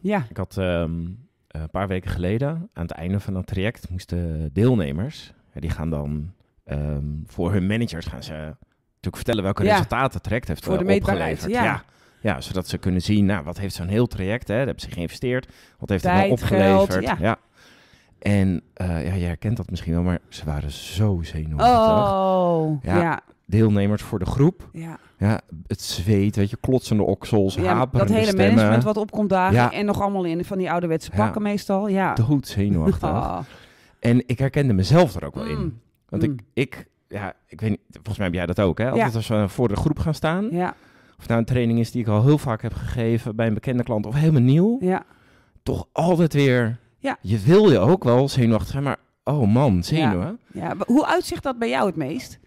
ja. ik had een ehm, eh, paar weken geleden aan het einde van dat traject moesten deelnemers, die gaan dan ehm, voor hun managers gaan ze natuurlijk vertellen welke resultaten het traject heeft voor de eh, opgeleverd. Ja. ja. zodat ze kunnen zien, nou, wat heeft zo'n heel traject, hè? hebben ze geïnvesteerd, wat heeft het nou opgeleverd. ja. En uh, ja, je herkent dat misschien wel, maar ze waren zo zenuwachtig. Oh, ja deelnemers voor de groep. Ja. ja het zweet, weet je, klotsende oksels, ja, Dat hele management wat opkomt dagen ja. en nog allemaal in van die ouderwetse pakken meestal. Ja. Dood zenuwachtig. Oh. En ik herkende mezelf er ook wel in. Mm. Want Ik, mm. ik, ja, ik weet niet, volgens mij heb jij dat ook, hè? Altijd als we voor de groep gaan staan. Ja. Of nou een training is die ik al heel vaak heb gegeven bij een bekende klant of helemaal nieuw. Ja. Toch altijd weer, ja. je wil je ook wel zenuwachtig zijn, maar oh man, zenuwen. Ja. ja. Hoe uitzicht dat bij jou het meest?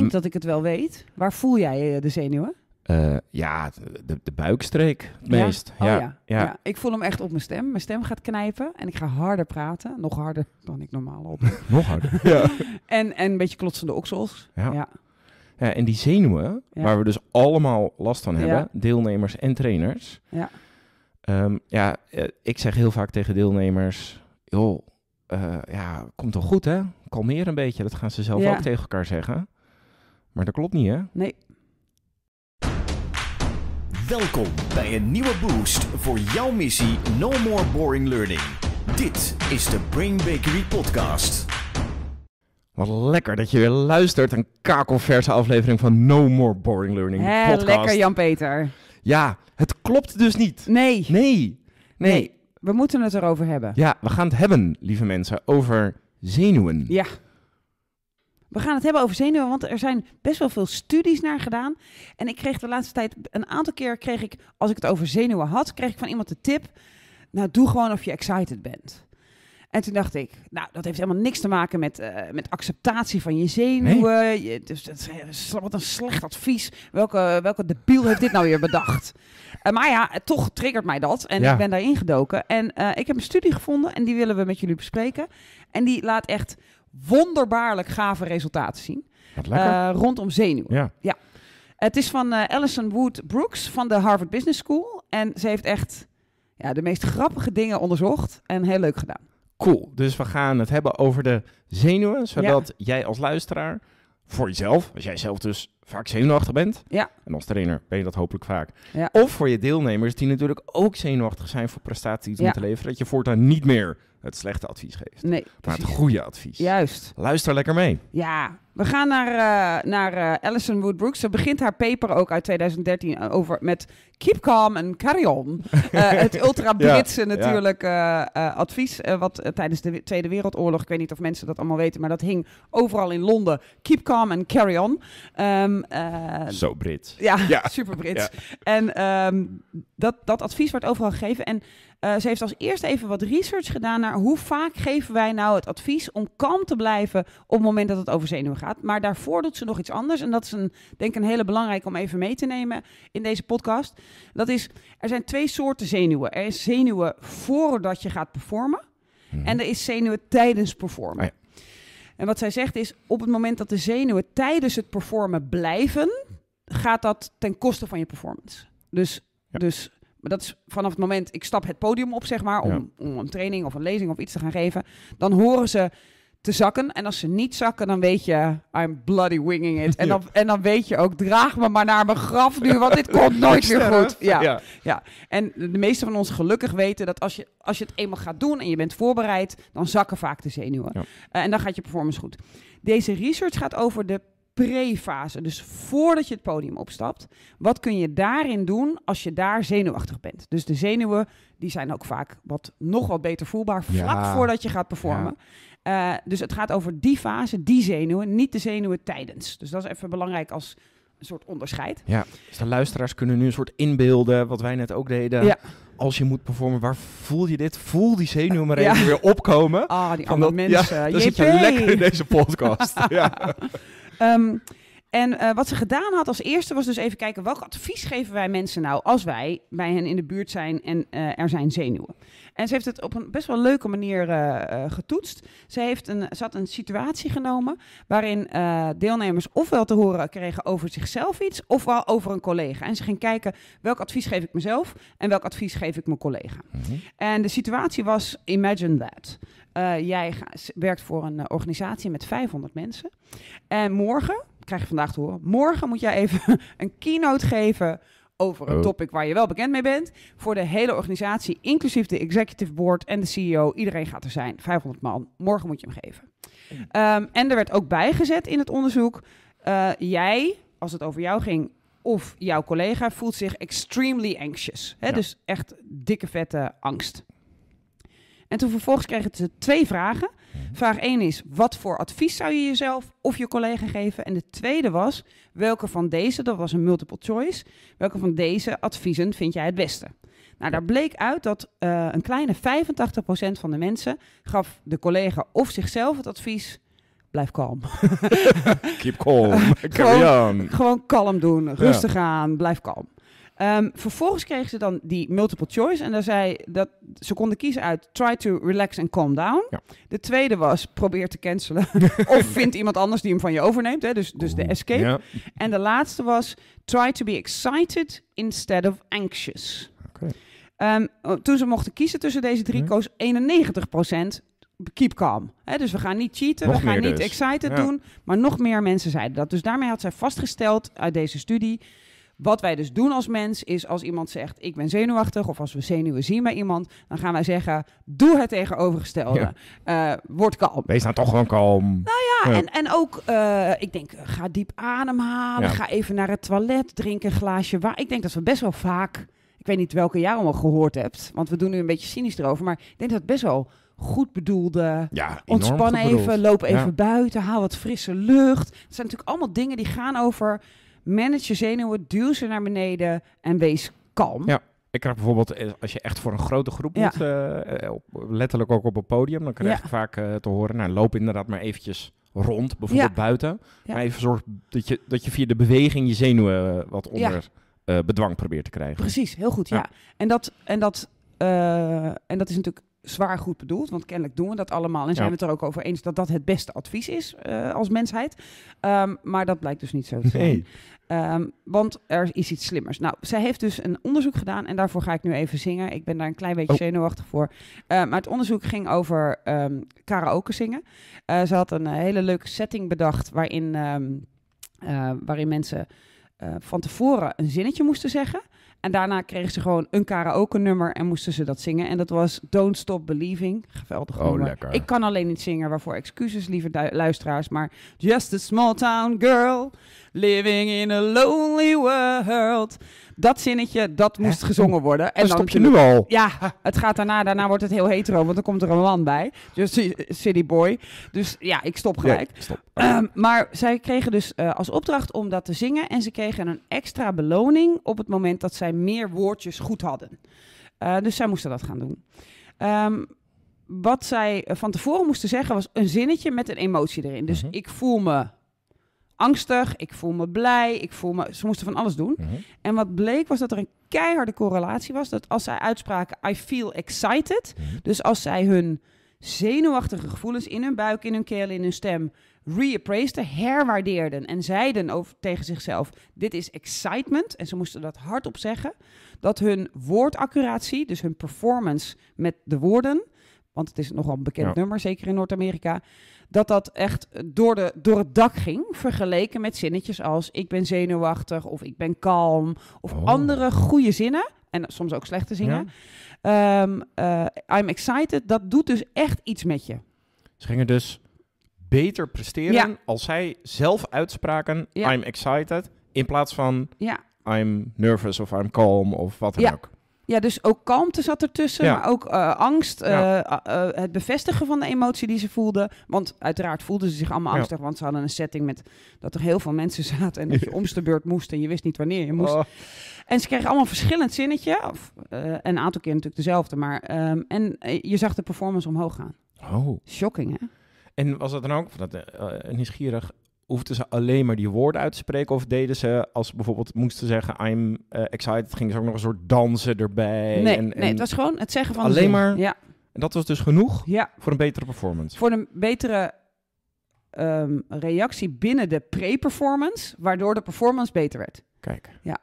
denk dat ik het wel weet. Waar voel jij eh, de zenuwen? Eh, ja, de, de buikstreek het oh, ja? meest. ja. Ja. ik voel hem echt op mijn stem. Mijn stem gaat knijpen en ik ga harder praten. Nog harder dan ik normaal op. Nog harder? ja. En, en een beetje klotsende oksels. Ja. en die zenuwen, waar we dus allemaal last van hebben, deelnemers en trainers. Ja. Ehm, ja, eh, ik zeg heel vaak tegen deelnemers, joh, uh, ja, komt wel goed hè, kalmeer een beetje. Dat gaan ze zelf ook tegen elkaar zeggen. Maar dat klopt niet, hè? Nee. Welkom bij een nieuwe boost voor jouw missie No More Boring Learning. Dit is de Brain Bakery Podcast. Wat lekker dat je weer luistert. Een kakelverse aflevering van No More Boring Learning Podcast. lekker Jan-Peter. Ja, het klopt dus niet. Nee. Nee. Nee, we moeten het erover hebben. Ja, we gaan het hebben, lieve mensen, over zenuwen. Ja, we gaan het hebben over zenuwen, want er zijn best wel veel studies naar gedaan. En ik kreeg de laatste tijd een aantal keer, kreeg ik, als ik het over zenuwen had, kreeg ik van iemand de tip: Nou, doe gewoon of je excited bent. En toen dacht ik, nou, dat heeft helemaal niks te maken met, eh, met acceptatie van je zenuwen. dus dat is, eh, wat een slecht advies. Welke, welke debiel heeft dit nou weer bedacht? Eh, maar ja, toch triggert mij dat. En ik ben daarin gedoken. En ik heb een studie gevonden en die willen we met jullie bespreken. En die laat echt wonderbaarlijk gave resultaten zien. Eh, rondom zenuwen. Ja. Het is van uh, Alison Wood Brooks van de Harvard Business School. En ze heeft echt ja, de meest grappige dingen onderzocht en heel leuk gedaan. Cool. Dus we gaan het hebben over de zenuwen, zodat jij als luisteraar voor jezelf, als jij zelf dus vaak zenuwachtig bent. Ja. En als trainer ben je dat hopelijk vaak. Ja. Of voor je deelnemers die natuurlijk ook zenuwachtig zijn voor prestaties om te leveren. Dat je voortaan niet meer het slechte advies geeft. Nee, maar het goede advies. Juist. Luister lekker mee. Ja, we gaan naar, eh, naar uh, Alison Woodbrook. Ze begint haar paper ook uit 2013 over met keep calm and carry on. Eh, het ultra-Britse natuurlijk advies, wat tijdens de Tweede Wereldoorlog, ik weet niet of mensen dat allemaal weten, maar dat hing overal in Londen. Keep calm and carry on. Um, Ehm, eh, Zo Brits. Ja, super Brits. En ehm, dat, dat advies wordt overal gegeven. En eh, ze heeft als eerste even wat research gedaan naar hoe vaak geven wij nou het advies om kalm te blijven op het moment dat het over zenuwen gaat. Maar daarvoor doet ze nog iets anders. En dat is een, denk ik een hele belangrijke om even mee te nemen in deze podcast. Dat is, er zijn twee soorten zenuwen. Er is zenuwen voordat je gaat performen. Mhm. En er is zenuwen tijdens performen. Ah ja. En wat zij zegt is, op het moment dat de zenuwen tijdens het performen blijven, gaat dat ten koste van je performance. Dus, dus maar dat is vanaf het moment ik stap het podium op, zeg maar, om, om een training of een lezing of iets te gaan geven, dan horen ze te zakken. En als ze niet zakken, dan weet je, I'm bloody winging it. En dan, en dan weet je ook, draag me maar naar mijn graf nu, want dit komt nooit meer goed. Ja, ja, En de meesten van ons gelukkig weten dat als je, als je het eenmaal gaat doen en je bent voorbereid, dan zakken vaak de zenuwen. Eh, en dan gaat je performance goed. Deze research gaat over de pre-fase, dus voordat je het podium opstapt. Wat kun je daarin doen als je daar zenuwachtig bent? Dus de zenuwen, die zijn ook vaak wat, nog wat beter voelbaar vlak voordat je gaat performen. Eh, dus het gaat over die fase, die zenuwen, niet de zenuwen tijdens. Dus dat is even belangrijk als een soort onderscheid. Ja, dus de luisteraars kunnen nu een soort inbeelden, wat wij net ook deden. Ja. Als je moet performen, waar voel je dit? Voel die zenuwen maar even weer opkomen. Ah, die andere mensen. Ja, dan zit je lekker in deze podcast. ja. Ehm, en eh, wat ze gedaan had als eerste was dus even kijken welk advies geven wij mensen nou als wij bij hen in de buurt zijn en eh, er zijn zenuwen. En ze heeft het op een best wel leuke manier eh, getoetst. Ze, heeft een, ze had een situatie genomen waarin deelnemers ofwel te horen kregen over zichzelf iets ofwel over een collega. En ze ging kijken welk advies geef ik mezelf en welk advies geef ik mijn collega. Mhm. En de situatie was imagine that. jij werkt voor een organisatie met 500 mensen. En morgen krijg je vandaag te horen. Morgen moet jij even een keynote geven over een oh. topic waar je wel bekend mee bent. Voor de hele organisatie, inclusief de executive board en de CEO. Iedereen gaat er zijn, 500 man. Morgen moet je hem geven. Ehm, en er werd ook bijgezet in het onderzoek. Eh, jij, als het over jou ging, of jouw collega voelt zich extremely anxious. Hè? Dus echt dikke vette angst. En toen vervolgens kregen ze twee vragen. Mhm. Vraag 1 is: wat voor advies zou je jezelf of je collega geven? En de tweede was: welke van deze, dat was een multiple choice, welke van deze adviezen vind jij het beste? Nou, daar bleek uit dat eh, een kleine 85% van de mensen gaf de collega of zichzelf het advies blijf kalm. Keep calm. Carry gewoon, Gewoon kalm doen. Rustig aan. Blijf kalm. Ehm, vervolgens kregen ze dan die multiple choice. En daar zei dat ze konden kiezen uit try to relax and calm down. De tweede was probeer te cancelen. of vind iemand anders die hem van je overneemt. Hè? Dus, dus de escape. En de laatste was try to be excited instead of anxious. Ehm, toen ze mochten kiezen tussen deze drie, mhm. koos 91% keep calm. dus we gaan niet cheaten, we gaan niet dus. excited doen. Maar nog meer mensen zeiden dat. Dus daarmee had zij vastgesteld uit deze studie wat wij dus doen als mens is als iemand zegt ik ben zenuwachtig of als we zenuwen zien bij iemand, dan gaan wij zeggen doe het tegenovergestelde. Eh, word kalm. Wees nou toch gewoon kalm. Nou ja, En, en ook eh, ik denk eh, ga diep ademhalen, ga even naar het toilet, drink een glaasje waar. Ik denk dat we best wel vaak, ik weet niet welke jij allemaal gehoord hebt, want we doen nu een beetje cynisch erover, maar ik denk dat het best wel goed bedoelde. Ja, ontspan even, loop even buiten, haal wat frisse lucht. Het zijn natuurlijk allemaal dingen die gaan over Manage je zenuwen, duw ze naar beneden en wees kalm. Ja. Ik krijg bijvoorbeeld, eh, als je echt voor een grote groep moet, eh, letterlijk ook op een podium, dan krijg ik vaak eh, te horen, nou loop inderdaad maar eventjes rond, bijvoorbeeld buiten. Maar even zorg dat je, dat je via de beweging je zenuwen wat onder bedwang probeert te krijgen. Precies, heel goed, ja. En, dat, en, dat, en dat is natuurlijk zwaar goed bedoeld, want kennelijk doen we dat allemaal en zijn we het er ook over eens dat dat het beste advies is eh, als mensheid. Ehm, maar dat blijkt dus niet zo te zijn. Ehm, want er is iets slimmers. Nou, zij heeft dus een onderzoek gedaan en daarvoor ga ik nu even zingen. Ik ben daar een klein beetje oh. zenuwachtig voor. Ehm, maar het onderzoek ging over karaoke zingen. Eh, ze had een eh, hele leuke setting bedacht waarin, waarin mensen van tevoren een zinnetje moesten zeggen. En daarna kregen ze gewoon een karaoke nummer en moesten ze dat zingen. En dat was Don't Stop Believing. Geweldig oh, Lekker. Ik kan alleen niet zingen, waarvoor excuses, lieve luisteraars. Maar Just a small town girl, living in a lonely world dat zinnetje, dat moest gezongen worden. En dan stop je nu al. Ja, het gaat daarna, daarna wordt het heel hetero, want dan komt er een man bij. Dus eh, City Boy. Dus ja, ik stop gelijk. Ehm, maar zij kregen dus eh, als opdracht om dat te zingen. En ze kregen een extra beloning op het moment dat zij meer woordjes goed hadden. Eh, dus zij moesten dat gaan doen. Ehm, wat zij van tevoren moesten zeggen was een zinnetje met een emotie erin. Dus mhm. ik voel me angstig, ik voel me blij, ik voel me... Ze moesten van alles doen. Mhm. En wat bleek was dat er een keiharde correlatie was... dat als zij uitspraken I feel excited... Mhm. dus als zij hun zenuwachtige gevoelens in hun buik, in hun keel, in hun stem... reappraised, herwaardeerden en zeiden over, tegen zichzelf... dit is excitement, en ze moesten dat hardop zeggen... dat hun woordaccuratie, dus hun performance met de woorden... want het is nogal een bekend nummer, zeker in Noord-Amerika dat dat echt door, de, door het dak ging, vergeleken met zinnetjes als ik ben zenuwachtig of ik ben kalm of oh. andere goede zinnen en soms ook slechte zinnen. Ehm, eh, I'm excited, dat doet dus echt iets met je. Ze gingen dus beter presteren als zij zelf uitspraken I'm excited in plaats van I'm nervous of I'm calm of wat dan ook. Ja, dus ook kalmte zat ertussen, maar ook eh, angst, eh, eh, het bevestigen van de emotie die ze voelden. Want uiteraard voelden ze zich allemaal angstig, want ze hadden een setting met dat er heel veel mensen zaten en dat je omste beurt moest en je wist niet wanneer je moest. Oh. En ze kregen allemaal verschillend zinnetje, of, een aantal keer natuurlijk dezelfde, maar ehm, en je zag de performance omhoog gaan. Oh. Shocking, hè? En was dat dan ook, dat, nieuwsgierig, hoefden ze alleen maar die woorden uit te spreken? Of deden ze, als bijvoorbeeld moesten zeggen I'm eh, excited, gingen ze ook nog een soort dansen erbij? Nee, en, en nee het was gewoon het zeggen van Alleen zin. maar, ja. en dat was dus genoeg ja. voor een betere performance? Voor een betere ehm, reactie binnen de pre-performance, waardoor de performance beter werd. Kijk. Ja.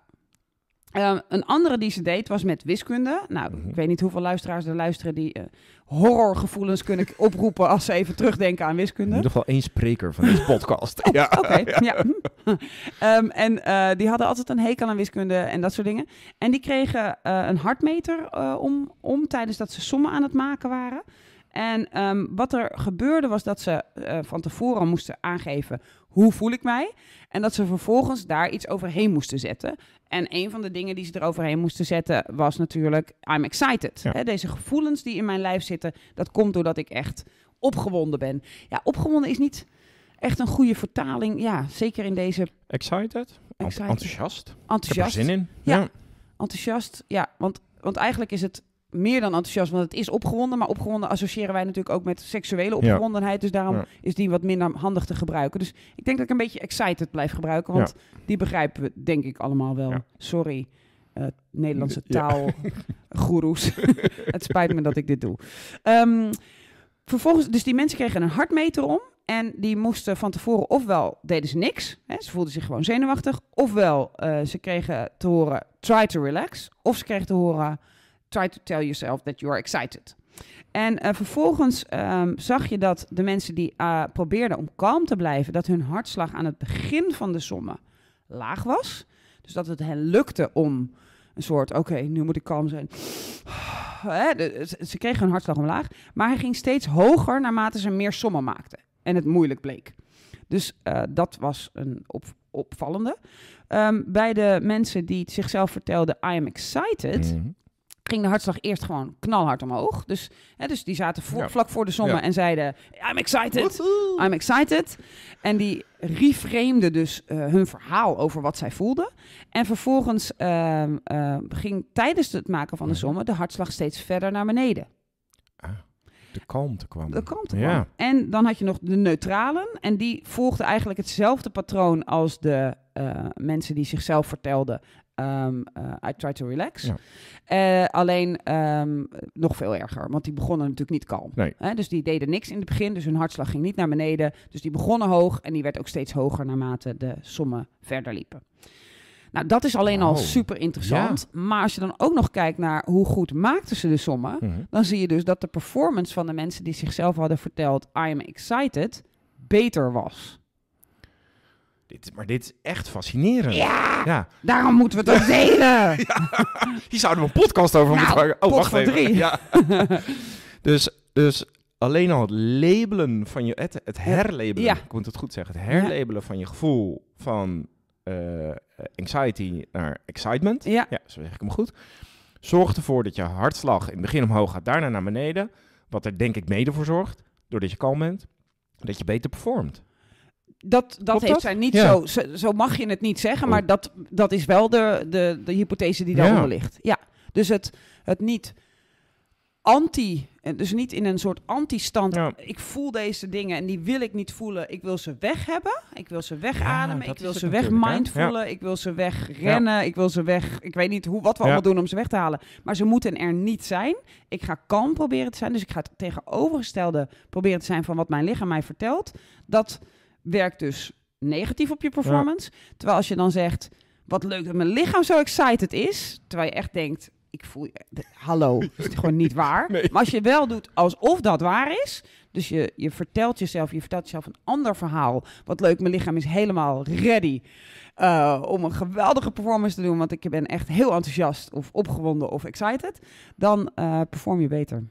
Ehm, een andere die ze deed was met wiskunde. Nou, ik mhm. weet niet hoeveel luisteraars er luisteren die eh, horrorgevoelens kunnen oproepen als ze even terugdenken aan wiskunde. In ieder geval één spreker van deze podcast. Oh, ja. Oké, ja. Ehm, en eh, die hadden altijd een hekel aan wiskunde en dat soort dingen. En die kregen eh, een hartmeter om, om tijdens dat ze sommen aan het maken waren. En ehm, wat er gebeurde was dat ze eh, van tevoren moesten aangeven hoe voel ik mij. En dat ze vervolgens daar iets overheen moesten zetten. En een van de dingen die ze eroverheen moesten zetten was natuurlijk I'm excited. deze gevoelens die in mijn lijf zitten, dat komt doordat ik echt opgewonden ben. Ja, opgewonden is niet echt een goede vertaling. Ja, zeker in deze... Excited? excited. Enthousiast? Enthousiast. Ik zin in. ja. ja. Enthousiast, ja. Want want eigenlijk is het meer dan enthousiast, want het is opgewonden. Maar opgewonden associëren wij natuurlijk ook met seksuele opgewondenheid. Dus daarom is die wat minder handig te gebruiken. Dus ik denk dat ik een beetje excited blijf gebruiken. Want die begrijpen we denk ik allemaal wel. Sorry, eh, Nederlandse taalgoeroes. het spijt me dat ik dit doe. Ehm, vervolgens, dus die mensen kregen een hartmeter om. En die moesten van tevoren ofwel deden ze niks, hè, ze voelden zich gewoon zenuwachtig, ofwel eh, ze kregen te horen try to relax, of ze kregen te horen try to tell yourself that you are excited. En eh, vervolgens ehm, zag je dat de mensen die eh, probeerden om kalm te blijven, dat hun hartslag aan het begin van de sommen laag was. Dus dat het hen lukte om een soort, oké, nu moet ik kalm zijn. ze kregen hun hartslag omlaag, maar hij ging steeds hoger naarmate ze meer sommen maakten en het moeilijk bleek. Dus eh, dat was een opvallende. Ehm, bij de mensen die zichzelf vertelden, I am excited, mhm ging de hartslag eerst gewoon knalhard omhoog. Dus, hè, dus die zaten voor, vlak voor de sommen en zeiden: I'm excited. I'm excited. En die reframeden dus eh, hun verhaal over wat zij voelden. En vervolgens ehm, eh, ging tijdens het maken van de sommen de hartslag steeds verder naar beneden. Ah, de kalmte kwam. De kalmte kwam. Ja. En dan had je nog de neutralen. En die volgden eigenlijk hetzelfde patroon als de eh, mensen die zichzelf vertelden. Ehm, eh, I Try to Relax. Eh, alleen ehm, nog veel erger, want die begonnen natuurlijk niet kalm. Dus die deden niks in het begin, dus hun hartslag ging niet naar beneden. Dus die begonnen hoog en die werd ook steeds hoger naarmate de sommen verder liepen. Nou, dat is alleen al super interessant. Maar als je dan ook nog kijkt naar hoe goed maakten ze de sommen, mhm. dan zie je dus dat de performance van de mensen die zichzelf hadden verteld: I am excited, beter was maar dit is echt fascinerend. Ja, daarom moeten we het delen. ja, hier zouden we een podcast over moeten nou, maken. Oh, wacht even. Drie. Ja. dus, dus alleen al het labelen van je... Het, herlabelen, ja. ik moet het goed zeggen. Het herlabelen van je gevoel van eh, anxiety naar excitement. Ja. zo zeg ik hem goed. Zorg ervoor dat je hartslag in het begin omhoog gaat, daarna naar beneden. Wat er denk ik mede voor zorgt, doordat je kalm bent, dat je beter performt. Dat, dat heeft dat? niet zo, zo, mag je het niet zeggen, maar oh. dat, dat is wel de, de, de hypothese die daaronder ja. ligt. Ja. Dus het, het niet anti, eh, dus niet in een soort anti-stand. Ik voel deze dingen en die wil ik niet voelen. Ik wil ze weg hebben. Ik wil ze wegademen. ik wil ze weg mindfulen. Ik wil ze wegrennen. Ik wil ze weg. Ik weet niet hoe, wat we allemaal doen om ze weg te halen. Maar ze moeten er niet zijn. Ik ga kan proberen te zijn. Dus ik ga het tegenovergestelde proberen te zijn van wat mijn lichaam mij vertelt. Dat werkt dus negatief op je performance. Terwijl als je dan zegt, wat leuk dat mijn lichaam zo excited is, terwijl je echt denkt, ik voel, hallo, is het gewoon niet waar. Maar als je wel doet alsof dat waar is, dus je, je vertelt jezelf, je vertelt jezelf een ander verhaal. Wat leuk, mijn lichaam is helemaal ready eh, om een geweldige performance te doen, want ik ben echt heel enthousiast of opgewonden of excited. Dan eh, perform je beter.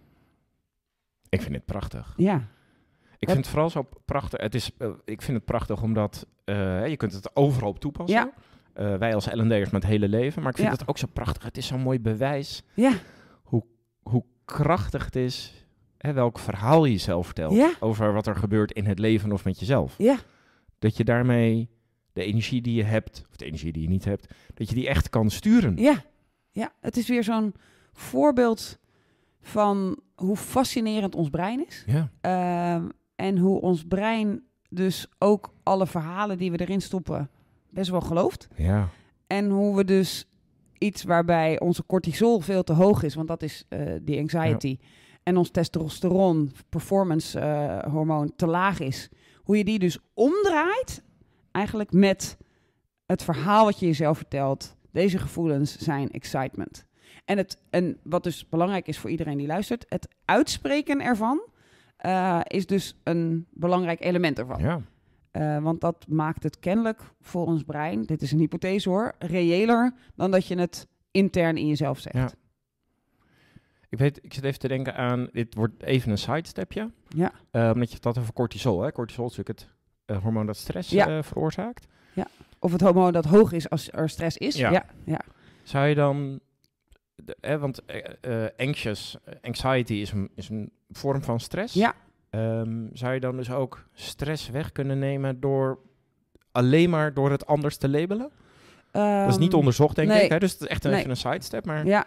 Ik vind het prachtig. Ja. Ik vind het vooral zo prachtig. Het is, eh, ik vind het prachtig omdat eh, je kunt het overal op toepassen. Ja. Eh, wij als LNDers met het hele leven. Maar ik vind het ook zo prachtig. Het is zo'n mooi bewijs ja. hoe, hoe krachtig het is. Hè, welk verhaal je zelf vertelt ja. over wat er gebeurt in het leven of met jezelf. Dat je daarmee de energie die je hebt, of de energie die je niet hebt, dat je die echt kan sturen. Ja, ja. het is weer zo'n voorbeeld van hoe fascinerend ons brein is. Ja. Ehm, en hoe ons brein dus ook alle verhalen die we erin stoppen best wel gelooft. Ja. En hoe we dus iets waarbij onze cortisol veel te hoog is, want dat is eh, die anxiety. En ons testosteron, performance eh, hormoon, te laag is. Hoe je die dus omdraait, eigenlijk met het verhaal wat je jezelf vertelt. Deze gevoelens zijn excitement. En, het, en wat dus belangrijk is voor iedereen die luistert, het uitspreken ervan eh, is dus een belangrijk element ervan. Ja. Eh, want dat maakt het kennelijk voor ons brein, dit is een hypothese hoor, reëler dan dat je het intern in jezelf zegt. Ja. Ik, weet, ik zit even te denken aan, dit wordt even een sidestepje. Ja. Eh, omdat je het had over cortisol. Hè? Cortisol is natuurlijk het hormoon dat stress veroorzaakt. Ja. Of het hormoon dat hoog is als er stress is. Ja. ja. ja. Zou je dan de, want eh, eh, anxious, eh, anxiety is een, is een vorm van stress. Ja. Ehm, zou je dan dus ook stress weg kunnen nemen door alleen maar door het anders te labelen? dat is niet ehm, onderzocht, denk ik. Hè? Dus het is echt een, even een sidestep. Maar... Ja,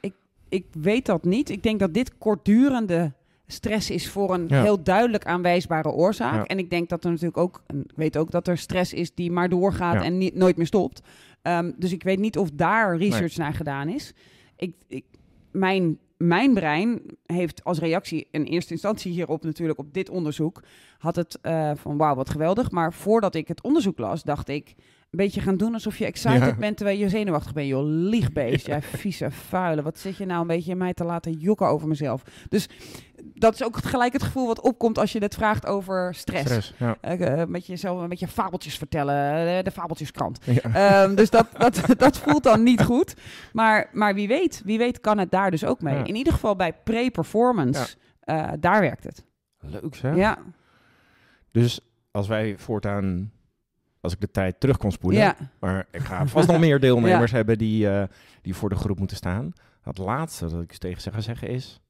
ik, ik weet dat niet. Ik denk dat dit kortdurende stress is voor een heel duidelijk aanwijsbare oorzaak. En ik denk dat er natuurlijk ook, weet ook dat er stress is die maar doorgaat en niet, nooit meer stopt. Ehm, dus ik weet niet of daar research naar gedaan is ik, mijn, mijn brein heeft als reactie in eerste instantie hierop natuurlijk op dit onderzoek, had het eh, van wauw, wat geweldig. Maar voordat ik het onderzoek las, dacht ik, beetje gaan doen alsof je excited bent terwijl je zenuwachtig bent. Joh, liegbeest, ja. jij vieze vuile. Wat zit je nou een beetje in mij te laten jokken over mezelf? Dus dat is ook gelijk het gevoel wat opkomt als je het vraagt over stress. stress ja. Eh, eh, met jezelf een beetje fabeltjes vertellen, eh, de fabeltjeskrant. Ehm, dus dat, dat, dat voelt dan niet goed. Maar, maar wie weet, wie weet kan het daar dus ook mee. In ieder geval bij pre-performance, daar werkt het. Leuk zeg. Ja. Dus als wij voortaan als ik de tijd terug kon spoelen. Ja. Maar ik ga vast nog meer deelnemers hebben die, eh, die voor de groep moeten staan. Het laatste dat ik tegen ze ga zeggen is: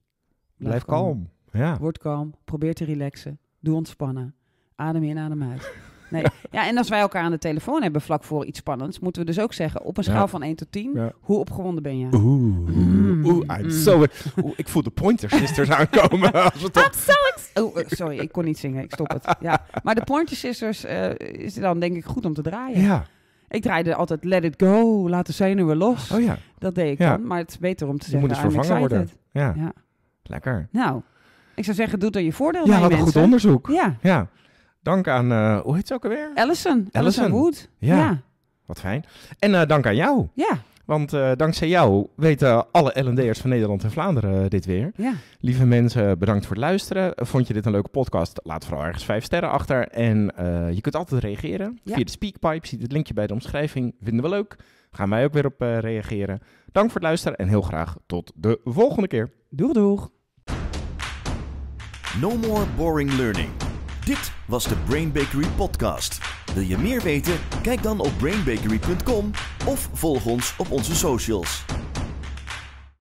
blijf, kalm. kalm. Ja. Word kalm. Probeer te relaxen. Doe ontspannen. Adem in, adem uit. Nee, ja, en als wij elkaar aan de telefoon hebben vlak voor iets spannends, moeten we dus ook zeggen op een schaal van 1 tot 10, hoe opgewonden ben je? Oeh, mm. mm. oeh, ik voel de pointers sisters aankomen. Als het op... oh, eh, sorry, ik kon niet zingen, ik stop het. Ja. Maar de Pointer sisters uh, is dan denk ik goed om te draaien. Ja. Ik draaide altijd let it go, laat de zenuwen los. Oh ja. Dat deed ik dan, maar het is beter om te zeggen. Je moet vervangen worden. Ja. ja. Lekker. Nou, ik zou zeggen, doe er je voordeel ja, Ja, wat een goed onderzoek. Ja. ja. Dank aan, eh, hoe heet ze ook alweer? Allison. Allison Wood. Ja. ja. Wat fijn. En eh, dank aan jou. Ja. Want eh, dankzij jou weten alle L&D'ers van Nederland en Vlaanderen dit weer. Ja. Lieve mensen, bedankt voor het luisteren. Vond je dit een leuke podcast? Laat vooral ergens vijf sterren achter. En je kunt altijd reageren via de Speakpipe. Ziet het linkje bij de omschrijving. Vinden we leuk. Gaan wij ook weer op reageren. Dank voor het luisteren en heel graag tot de volgende keer. Doeg, doeg. No more boring learning. Dit was de Brain Bakery podcast. Wil je meer weten? Kijk dan op brainbakery.com of volg ons op onze socials.